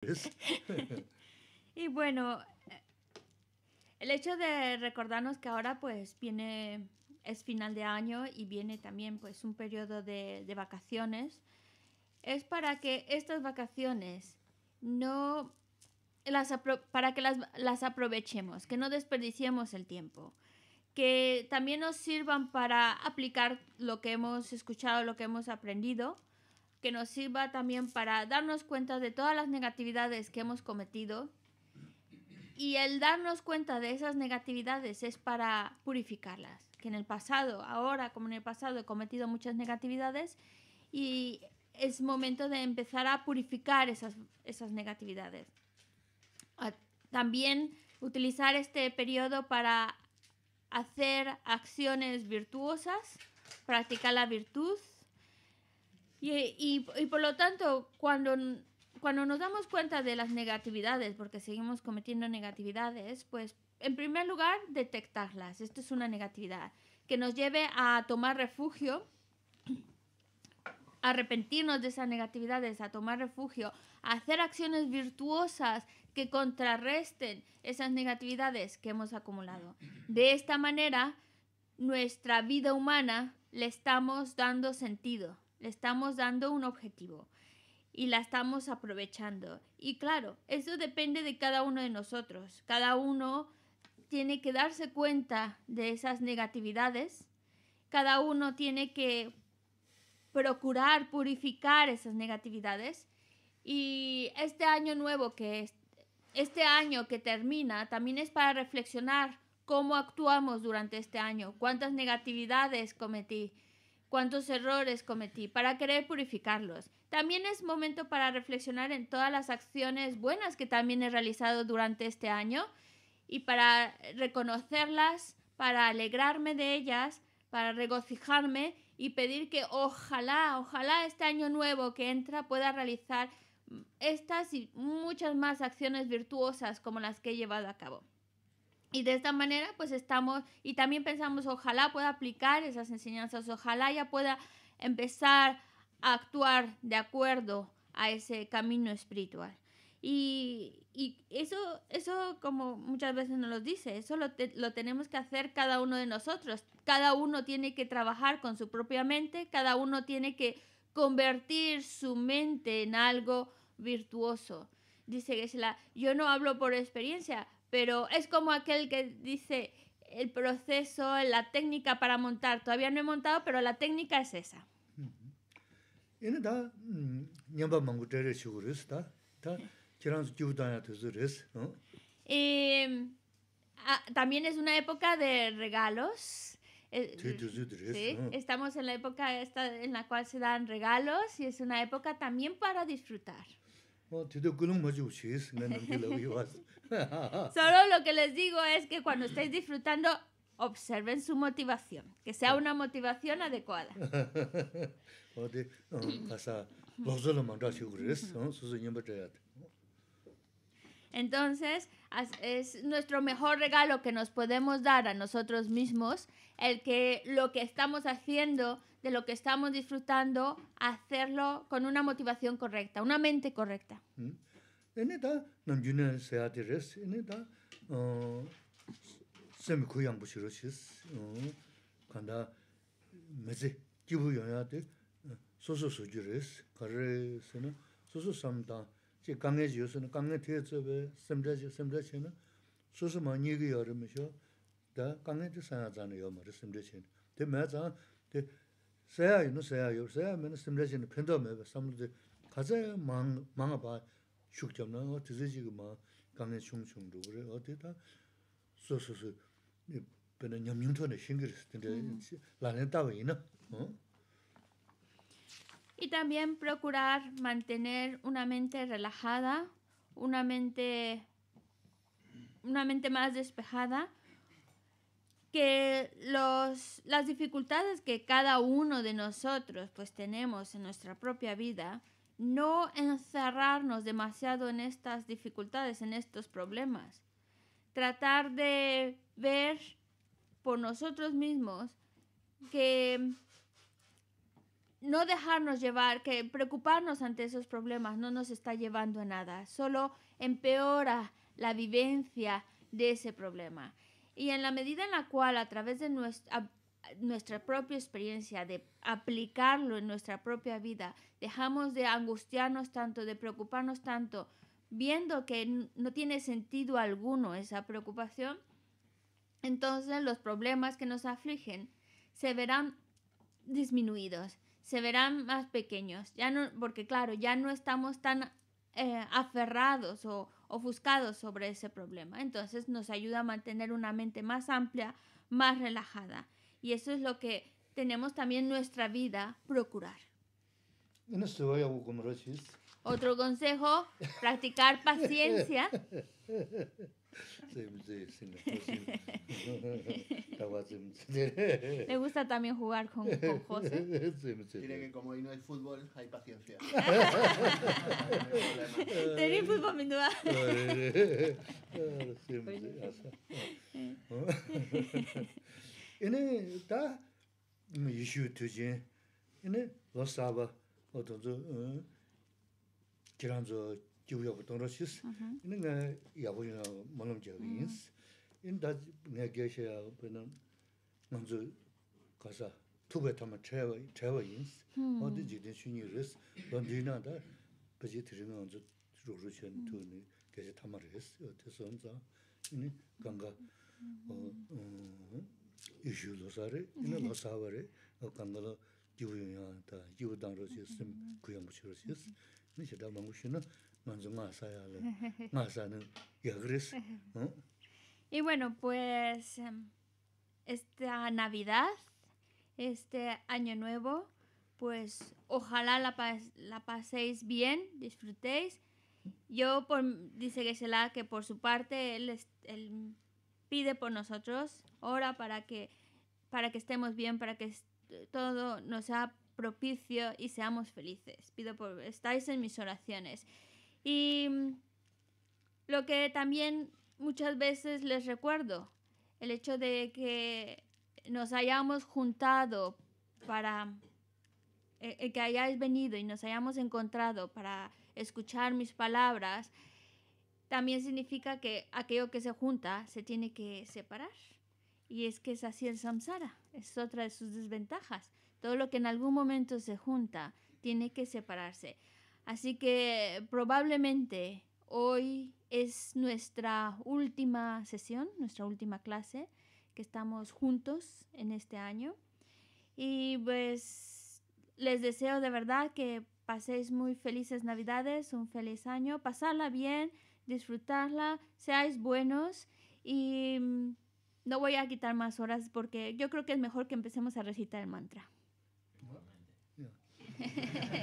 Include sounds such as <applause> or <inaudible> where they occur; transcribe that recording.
<laughs> y bueno, eh, el hecho de recordarnos que ahora pues viene, es final de año y viene también pues un periodo de, vacaciones, es para que estas vacaciones no las para que las, las aprovechemos, que no desperdiciemos el tiempo, que también nos sirvan para aplicar lo que hemos escuchado, lo que hemos aprendido que nos sirva también para darnos cuenta de todas las negatividades que hemos cometido. Y el darnos cuenta de esas negatividades es para purificarlas. Que en el pasado, ahora como en el pasado, he cometido muchas negatividades y es momento de empezar a purificar esas, negatividades. También utilizar este periodo para hacer acciones virtuosas, practicar la virtud y, por lo tanto, cuando, cuando nos damos cuenta de las negatividades, porque seguimos cometiendo negatividades, pues en primer lugar, detectarlas. Esto es una negatividad que nos lleve a tomar refugio, a arrepentirnos de esas negatividades, a tomar refugio, a hacer acciones virtuosas que contrarresten esas negatividades que hemos acumulado. De esta manera, nuestra vida humana le estamos dando sentido le estamos dando un objetivo y la estamos aprovechando. Y claro, eso depende de cada uno de nosotros. Cada uno tiene que darse cuenta de esas negatividades. Cada uno tiene que procurar purificar esas negatividades. Y este año nuevo que es, este año que termina también es para reflexionar cómo actuamos durante este año, cuántas negatividades cometí, cuántos errores cometí para querer purificarlos. También es momento para reflexionar en todas las acciones buenas que también he realizado durante este año y para reconocerlas, para alegrarme de ellas, para regocijarme y pedir que ojalá, ojalá este año nuevo que entra pueda realizar estas y muchas más acciones virtuosas como las que he llevado a cabo. Y de esta manera, pues estamos, y también pensamos, ojalá pueda aplicar esas enseñanzas, ojalá ya pueda empezar a actuar de acuerdo a ese camino espiritual. Y, eso, eso, como muchas veces nos lo dice, eso lo, tenemos que hacer cada uno de nosotros. Cada uno tiene que trabajar con su propia mente, cada uno tiene que convertir su mente en algo virtuoso. Dice que Geshe-la, yo no hablo por experiencia, pero es como aquel que dice el proceso, la técnica para montar. Todavía no he montado, pero la técnica es esa. Em, ah, también es una época de regalos. Eh, estamos en la época esta en la cual se dan regalos y es una época también para disfrutar. <laughs> Solo lo que les digo es que cuando estáis disfrutando, observen su motivación, que sea una motivación adecuada. <laughs> Entonces, es nuestro mejor regalo que nos podemos dar a nosotros mismos, el que lo que estamos haciendo, de lo que estamos disfrutando, hacerlo con una motivación correcta, una mente correcta. Mm. 제 강에 ji 강에 suna, kange ti 소소마 니기 semdra 다 semdra chi na, su su ma nyi ki yu yu rimi xio, da kange di 망 zana yu ma, di semdra chi na, di maya zana, di saa yu nu saa yu, saa yu Y también procurar mantener una mente relajada, una mente, una mente más despejada, que los, las dificultades que cada uno de nosotros pues tenemos en nuestra propia vida, no encerrarnos demasiado en estas dificultades, en estos problemas. Tratar de ver por nosotros mismos que no dejarnos llevar, que preocuparnos ante esos problemas no nos está llevando a nada, solo empeora la vivencia de ese problema. Y en la medida en la cual a través de nuestra, nuestra propia experiencia, de aplicarlo en nuestra propia vida, dejamos de angustiarnos tanto, de preocuparnos tanto, viendo que no tiene sentido alguno esa preocupación, entonces los problemas que nos afligen se verán disminuidos se verán más pequeños, ya no, porque claro, ya no estamos tan eh, aferrados o ofuscados sobre ese problema. Entonces nos ayuda a mantener una mente más amplia, más relajada. Y eso es lo que tenemos también en nuestra vida procurar. Otro consejo, practicar paciencia. <laughs> Sí, sí, ¿Le <laughs> gusta también jugar con, con José? Tiene que como hoy no hay fútbol, hay paciencia. <laughs> Tení fútbol mi duda. está ta yishu tujin, ene lo saba, o tonzo, kiranzo eh, jiwiyo bu tongro shis, ina nga yabu yina monglom jiawa yins. Ina da nga geisha ya bina nganzu kasa tuba tama chaywa yins, o di jikdin shunyi riz, don di yina da baji tiri nga nganzu rukru chen tu ni geisha <laughs> Y bueno, pues em, esta Navidad, este Año Nuevo, pues ojalá la, paséis bien, disfrutéis. Yo, por, dice Gesela que por su parte, él, pide por nosotros, ora para que, para que estemos bien, para que todo nos sea propicio y seamos felices. Pido por, estáis en mis oraciones. Y mm, lo que también muchas veces les recuerdo, el hecho de que nos hayamos juntado para eh, eh, que hayáis venido y nos hayamos encontrado para escuchar mis palabras, también significa que aquello que se junta se tiene que separar. Y es que es así el samsara, es otra de sus desventajas. Todo lo que en algún momento se junta tiene que separarse. Así que probablemente hoy es nuestra última sesión, nuestra última clase que estamos juntos en este año. Y pues les deseo de verdad que paséis muy felices Navidades, un feliz año, pasadla bien, disfrutarla, seáis buenos y mm, no voy a quitar más horas porque yo creo que es mejor que empecemos a recitar el mantra.